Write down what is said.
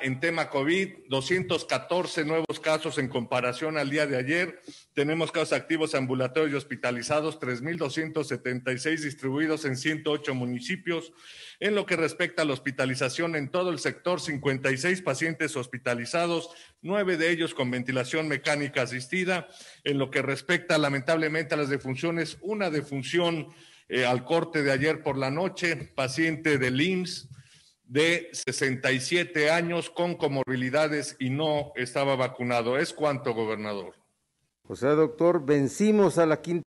en tema COVID, 214 nuevos casos en comparación al día de ayer. Tenemos casos activos ambulatorios y hospitalizados, 3.276 distribuidos en 108 municipios. En lo que respecta a la hospitalización en todo el sector, 56 pacientes hospitalizados, nueve de ellos con ventilación mecánica asistida. En lo que respecta lamentablemente a las defunciones, una defunción eh, al corte de ayer por la noche, paciente de IMSS de 67 años con comorbilidades y no estaba vacunado. ¿Es cuánto, gobernador? O sea, doctor, vencimos a la quinta